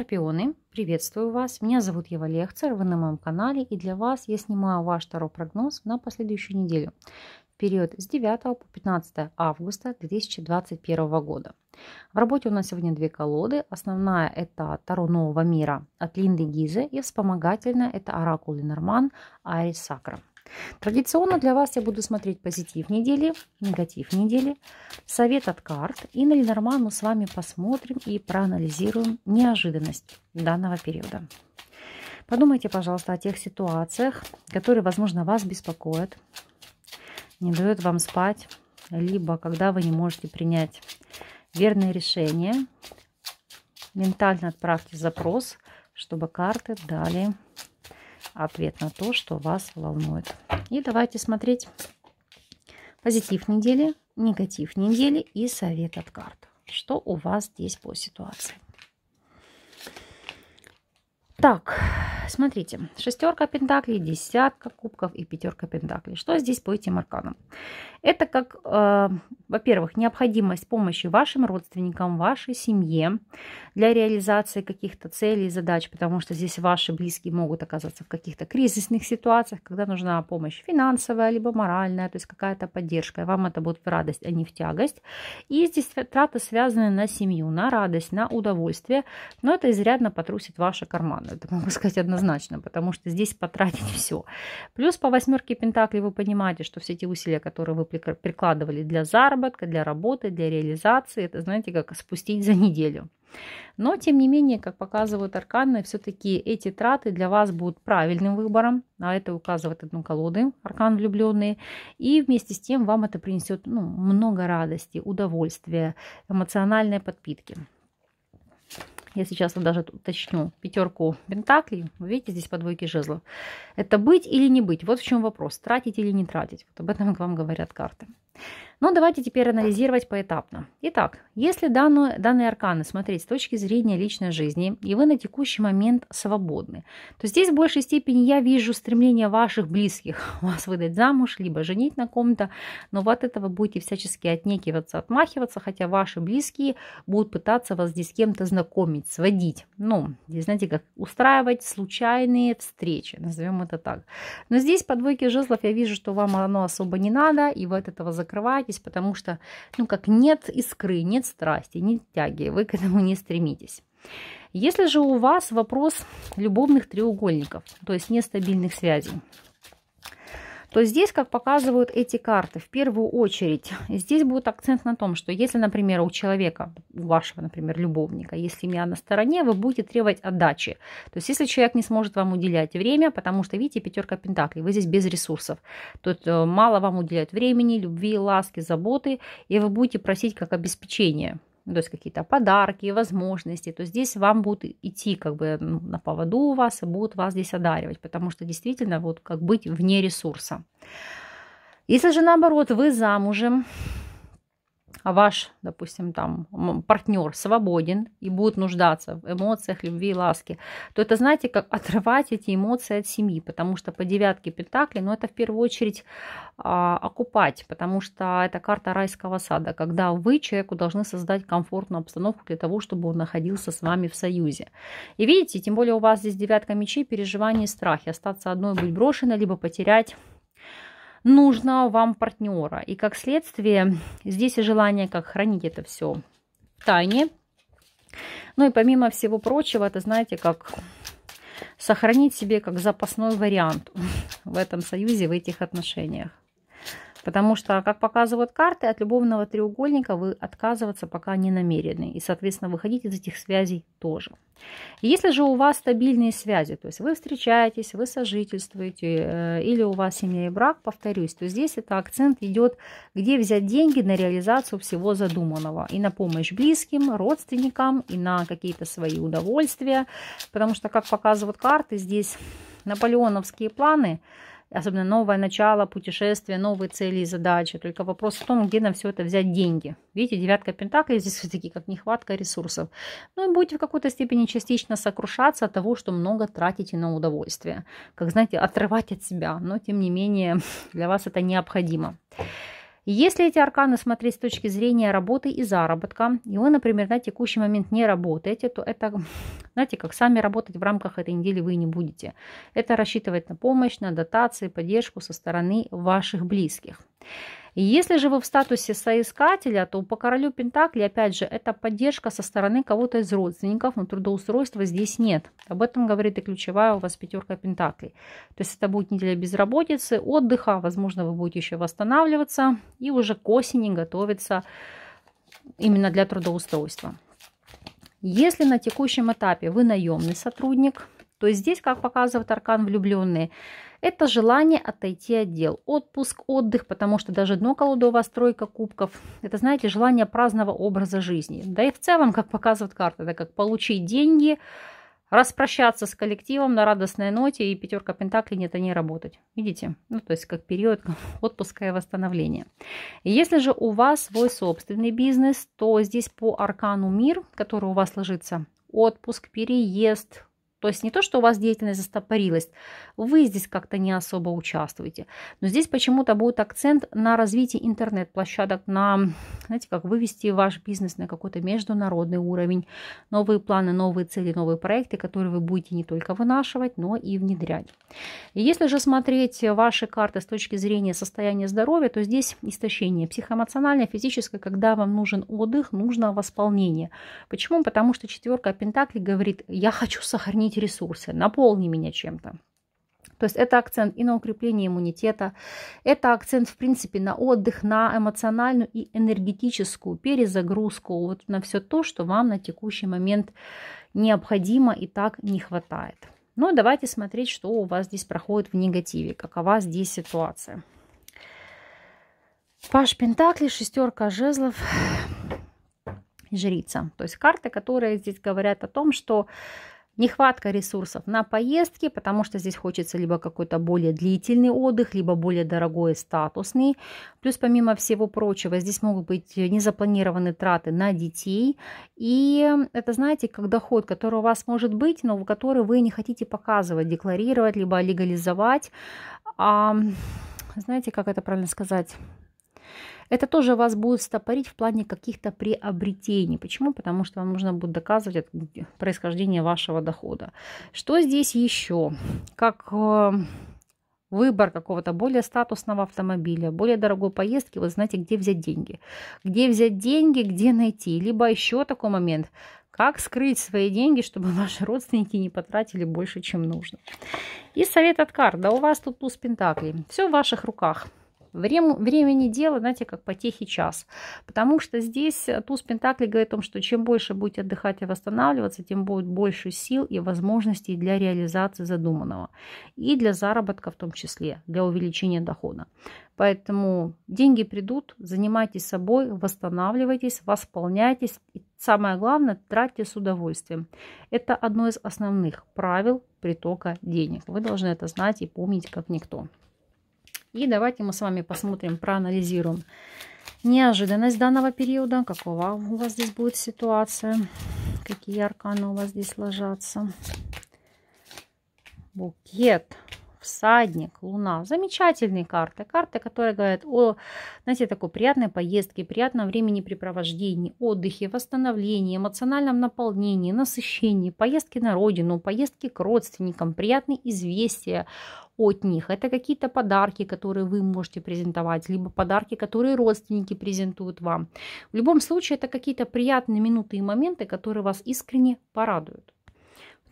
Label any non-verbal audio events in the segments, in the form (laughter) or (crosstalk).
Скорпионы, приветствую вас. Меня зовут Ева Лехцер, вы на моем канале и для вас я снимаю ваш второй прогноз на последующую неделю период с 9 по 15 августа 2021 года. В работе у нас сегодня две колоды. Основная – это Таро Нового Мира от Линды Гизы, и вспомогательная – это Оракул Ленорман Арис Сакра. Традиционно для вас я буду смотреть позитив недели, негатив недели, совет от карт. И на Ленорман мы с вами посмотрим и проанализируем неожиданность данного периода. Подумайте, пожалуйста, о тех ситуациях, которые, возможно, вас беспокоят, не дают вам спать, либо когда вы не можете принять верное решение. Ментально отправьте запрос, чтобы карты дали ответ на то, что вас волнует. И давайте смотреть позитив недели, негатив недели и совет от карт. Что у вас здесь по ситуации? Так, смотрите, шестерка пентаклей, десятка кубков и пятерка пентаклей. Что здесь по этим арканам? Это как, э, во-первых, необходимость помощи вашим родственникам, вашей семье для реализации каких-то целей и задач, потому что здесь ваши близкие могут оказаться в каких-то кризисных ситуациях, когда нужна помощь финансовая, либо моральная, то есть какая-то поддержка, и вам это будет в радость, а не в тягость. И здесь траты связаны на семью, на радость, на удовольствие, но это изрядно потрусит ваши карманы. Это могу сказать однозначно однозначно, потому что здесь потратить все. Плюс по восьмерке Пентаклей вы понимаете, что все эти усилия, которые вы прикладывали для заработка, для работы, для реализации, это, знаете, как спустить за неделю. Но, тем не менее, как показывают арканы, все-таки эти траты для вас будут правильным выбором. А это указывает одну колоды, аркан влюбленные. И вместе с тем вам это принесет ну, много радости, удовольствия, эмоциональной подпитки я сейчас даже уточню, пятерку пентаклей, вы видите, здесь по двойке жезлов. Это быть или не быть, вот в чем вопрос, тратить или не тратить. Вот об этом вам говорят карты. Но давайте теперь анализировать поэтапно. Итак, если данную, данные арканы смотреть с точки зрения личной жизни, и вы на текущий момент свободны, то здесь в большей степени я вижу стремление ваших близких (laughs) вас выдать замуж, либо женить на ком-то, но вы от этого будете всячески отнекиваться, отмахиваться, хотя ваши близкие будут пытаться вас здесь с кем-то знакомить, сводить. Ну, здесь, знаете, как устраивать случайные встречи, назовем это так. Но здесь по двойке жезлов я вижу, что вам оно особо не надо, и вы от этого закрываетесь, стремитесь, потому что, ну, как нет искры, нет страсти, нет тяги, вы к этому не стремитесь. Если же у вас вопрос любовных треугольников, то есть нестабильных связей, то здесь, как показывают эти карты, в первую очередь, здесь будет акцент на том, что если, например, у человека, у вашего, например, любовника, если меня на стороне, вы будете требовать отдачи. То есть если человек не сможет вам уделять время, потому что, видите, пятерка пентаклей, вы здесь без ресурсов. то э, мало вам уделяют времени, любви, ласки, заботы, и вы будете просить как обеспечение – то есть какие-то подарки, возможности, то здесь вам будут идти как бы ну, на поводу у вас и будут вас здесь одаривать, потому что действительно вот как быть вне ресурса. Если же наоборот вы замужем, а ваш, допустим, там партнер свободен и будет нуждаться в эмоциях, любви и ласке, то это, знаете, как отрывать эти эмоции от семьи, потому что по девятке Пентакли, но ну, это в первую очередь а, окупать, потому что это карта райского сада, когда вы человеку должны создать комфортную обстановку для того, чтобы он находился с вами в союзе. И видите, тем более у вас здесь девятка мечей, переживания и страхи, остаться одной, быть брошенной, либо потерять нужно вам партнера. И как следствие, здесь и желание как хранить это все в тайне. Ну и помимо всего прочего, это знаете, как сохранить себе как запасной вариант (laughs) в этом союзе, в этих отношениях. Потому что, как показывают карты, от любовного треугольника вы отказываться пока не намерены. И, соответственно, выходить из этих связей тоже. Если же у вас стабильные связи, то есть вы встречаетесь, вы сожительствуете, э, или у вас семья и брак, повторюсь, то здесь это акцент идет, где взять деньги на реализацию всего задуманного. И на помощь близким, родственникам, и на какие-то свои удовольствия. Потому что, как показывают карты, здесь наполеоновские планы – особенно новое начало, путешествие, новые цели и задачи. Только вопрос в том, где на все это взять деньги. Видите, девятка пентаклей здесь (laughs) все-таки как нехватка ресурсов. Ну и будете в какой-то степени частично сокрушаться от того, что много тратите на удовольствие. Как, знаете, отрывать от себя, но тем не менее (laughs) для вас это необходимо. Если эти арканы смотреть с точки зрения работы и заработка, и вы, например, на текущий момент не работаете, то это, (laughs) знаете, как сами работать в рамках этой недели вы не будете. Это рассчитывать на помощь, на дотации, поддержку со стороны ваших близких. Если же вы в статусе соискателя, то по королю Пентакли, опять же, это поддержка со стороны кого-то из родственников, но трудоустройства здесь нет. Об этом говорит и ключевая у вас пятерка Пентаклей. То есть это будет неделя безработицы, отдыха, возможно, вы будете еще восстанавливаться и уже к осени готовиться именно для трудоустройства. Если на текущем этапе вы наемный сотрудник – то есть здесь, как показывает аркан влюбленные, это желание отойти от дел. Отпуск, отдых, потому что даже дно колоды у вас тройка кубков. Это, знаете, желание праздного образа жизни. Да и в целом, как показывает карта, это как получить деньги, распрощаться с коллективом на радостной ноте и пятерка пентаклей нет, а не работать. Видите? Ну, то есть как период (laughs) отпуска и восстановления. Если же у вас свой собственный бизнес, то здесь по аркану мир, который у вас ложится, отпуск, переезд, то есть не то, что у вас деятельность застопорилась, вы здесь как-то не особо участвуете. Но здесь почему-то будет акцент на развитии интернет-площадок, на, знаете, как вывести ваш бизнес на какой-то международный уровень, новые планы, новые цели, новые проекты, которые вы будете не только вынашивать, но и внедрять. И если же смотреть ваши карты с точки зрения состояния здоровья, то здесь истощение психоэмоциональное, физическое, когда вам нужен отдых, нужно восполнение. Почему? Потому что четверка Пентакли говорит, я хочу сохранить пополнить ресурсы, наполни меня чем-то. То есть это акцент и на укрепление иммунитета, это акцент, в принципе, на отдых, на эмоциональную и энергетическую перезагрузку, вот на все то, что вам на текущий момент необходимо и так не хватает. Но ну, давайте смотреть, что у вас здесь проходит в негативе, какова здесь ситуация. Паш Пентакли, шестерка жезлов, жрица. То есть карты, которые здесь говорят о том, что Нехватка ресурсов на поездки, потому что здесь хочется либо какой-то более длительный отдых, либо более дорогой статусный. Плюс, помимо всего прочего, здесь могут быть незапланированные траты на детей. И это, знаете, как доход, который у вас может быть, но который вы не хотите показывать, декларировать, либо легализовать. А, знаете, как это правильно сказать? это тоже вас будет стопорить в плане каких-то приобретений. Почему? Потому что вам нужно будет доказывать происхождение вашего дохода. Что здесь еще? Как э, выбор какого-то более статусного автомобиля, более дорогой поездки, вы знаете, где взять деньги. Где взять деньги, где найти. Либо еще такой момент, как скрыть свои деньги, чтобы (laughs) ваши родственники не потратили больше, чем нужно. И совет от карт. Да у вас тут туз пентаклей. Все в ваших руках. Время, времени дело, знаете, как потехи час. Потому что здесь э, туз Пентакли говорит о том, что чем больше будете отдыхать и восстанавливаться, тем будет больше сил и возможностей для реализации задуманного. И для заработка в том числе, для увеличения дохода. Поэтому деньги придут, занимайтесь собой, восстанавливайтесь, восполняйтесь. И самое главное, тратьте с удовольствием. Это одно из основных правил притока денег. Вы должны это знать и помнить как никто. И давайте мы с вами посмотрим, проанализируем неожиданность данного периода, какова у вас здесь будет ситуация, какие арканы у вас здесь ложатся. Букет всадник, луна. Замечательные карты. Карты, которые говорят о, знаете, такой приятной поездке, приятном времени отдыхе, восстановлении, эмоциональном наполнении, насыщении, поездке на родину, поездке к родственникам, приятные известия от них. Это какие-то подарки, которые вы можете презентовать, либо подарки, которые родственники презентуют вам. В любом случае, это какие-то приятные минуты и моменты, которые вас искренне порадуют.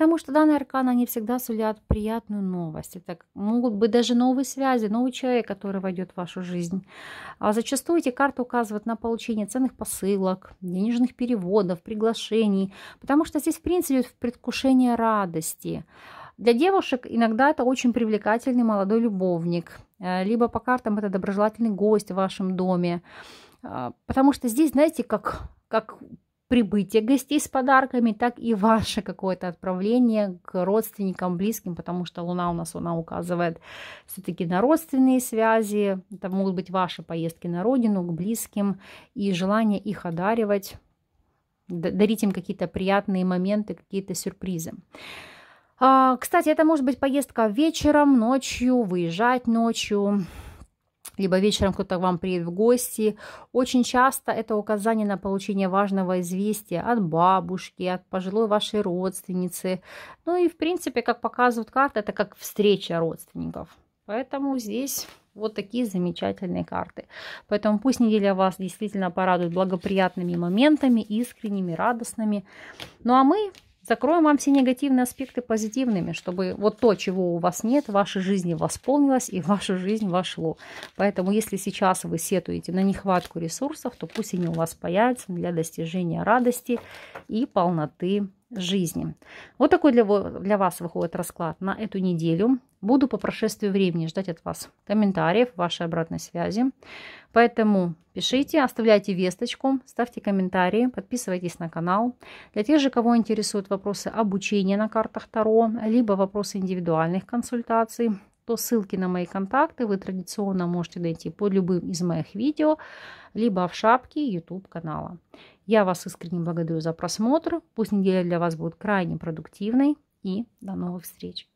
Потому что данные арканы, они всегда сулят приятную новость. Это могут быть даже новые связи, новый человек, который войдет в вашу жизнь. А зачастую эти карты указывают на получение ценных посылок, денежных переводов, приглашений. Потому что здесь, в принципе, идет предвкушение радости. Для девушек иногда это очень привлекательный молодой любовник, э, либо по картам это доброжелательный гость в вашем доме. А, потому что здесь, знаете, как, как прибытие гостей с подарками, так и ваше какое-то отправление к родственникам, близким, потому что Луна у нас, она указывает все-таки на родственные связи, это могут быть ваши поездки на родину, к близким, и желание их одаривать, дарить им какие-то приятные моменты, какие-то сюрпризы. А, кстати, это может быть поездка вечером, ночью, выезжать ночью, либо вечером кто-то вам приедет в гости. Очень часто это указание на получение важного известия от бабушки, от пожилой вашей родственницы. Ну и, в принципе, как показывают карты, это как встреча родственников. Поэтому здесь вот такие замечательные карты. Поэтому пусть неделя вас действительно порадует благоприятными моментами, искренними, радостными. Ну а мы Закроем вам все негативные аспекты позитивными, чтобы вот то, чего у вас нет, в вашей жизни восполнилось и в вашу жизнь вошло. Поэтому если сейчас вы сетуете на нехватку ресурсов, то пусть они у вас появятся для достижения радости и полноты жизни. Вот такой для, для вас выходит расклад на эту неделю. Буду по прошествию времени ждать от вас комментариев, вашей обратной связи. Поэтому пишите, оставляйте весточку, ставьте комментарии, подписывайтесь на канал. Для тех же, кого интересуют вопросы обучения на картах Таро, либо вопросы индивидуальных консультаций, то ссылки на мои контакты вы традиционно можете найти под любым из моих видео, либо в шапке YouTube канала. Я вас искренне благодарю за просмотр. Пусть неделя для вас будет крайне продуктивной. И до новых встреч!